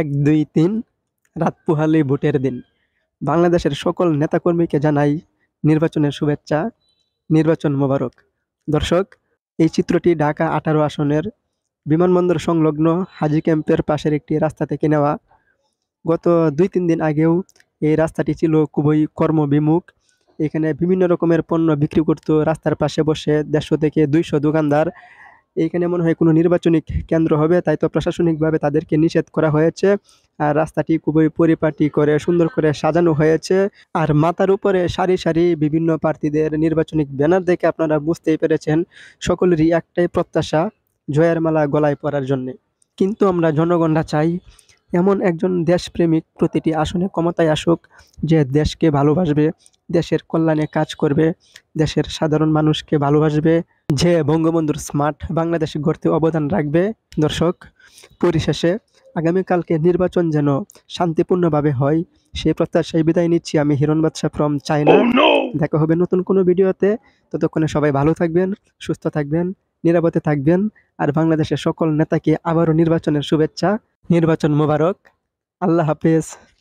এক দুই তিন রাত পুহালি ভোটের দিন বাংলাদেশের সকল নেতাকর্মীকে জানাই নির্বাচনের শুভেচ্ছা নির্বাচন মোবারক দর্শক এই চিত্রটি ঢাকা আঠারো আসনের বিমানবন্দর সংলগ্ন হাজি ক্যাম্পের পাশের একটি রাস্তা থেকে নেওয়া গত দুই তিন দিন আগেও এই রাস্তাটি ছিল খুবই কর্মবিমুখ এখানে বিভিন্ন রকমের পণ্য বিক্রি করত রাস্তার পাশে বসে দেড়শো থেকে দুইশো দোকানদার এইখানে মনে হয় কোনো নির্বাচনিক কেন্দ্র হবে তাই তো প্রশাসনিকভাবে তাদেরকে নিষেধ করা হয়েছে আর রাস্তাটি খুবই পরিপাটি করে সুন্দর করে সাজানো হয়েছে আর মাথার উপরে সারি সারি বিভিন্ন প্রার্থীদের নির্বাচনিক ব্যানার দেখে আপনারা বুঝতেই পেরেছেন সকলেরই একটাই প্রত্যাশা জয়ের মালা গলায় পরার জন্যে কিন্তু আমরা জনগণরা চাই এমন একজন দেশপ্রেমিক প্রতিটি আসনে ক্ষমতায় আসুক যে দেশকে ভালোবাসবে দেশের কল্যাণে কাজ করবে দেশের সাধারণ মানুষকে ভালোবাসবে যে বঙ্গবন্ধুর স্মার্ট বাংলাদেশ গড়তে অবদান রাখবে দর্শক পরিশেষে আগামীকালকে নির্বাচন যেন শান্তিপূর্ণভাবে হয় সেই প্রত্যাশায় বিদায় নিচ্ছি আমি হিরণ বাদশাহ ফ্রম চায়না দেখা হবে নতুন কোনো ভিডিওতে ততক্ষণে সবাই ভালো থাকবেন সুস্থ থাকবেন নিরাপদে থাকবেন আর বাংলাদেশের সকল নেতাকে আবারও নির্বাচনের শুভেচ্ছা নির্বাচন মোবারক আল্লাহ হাফেজ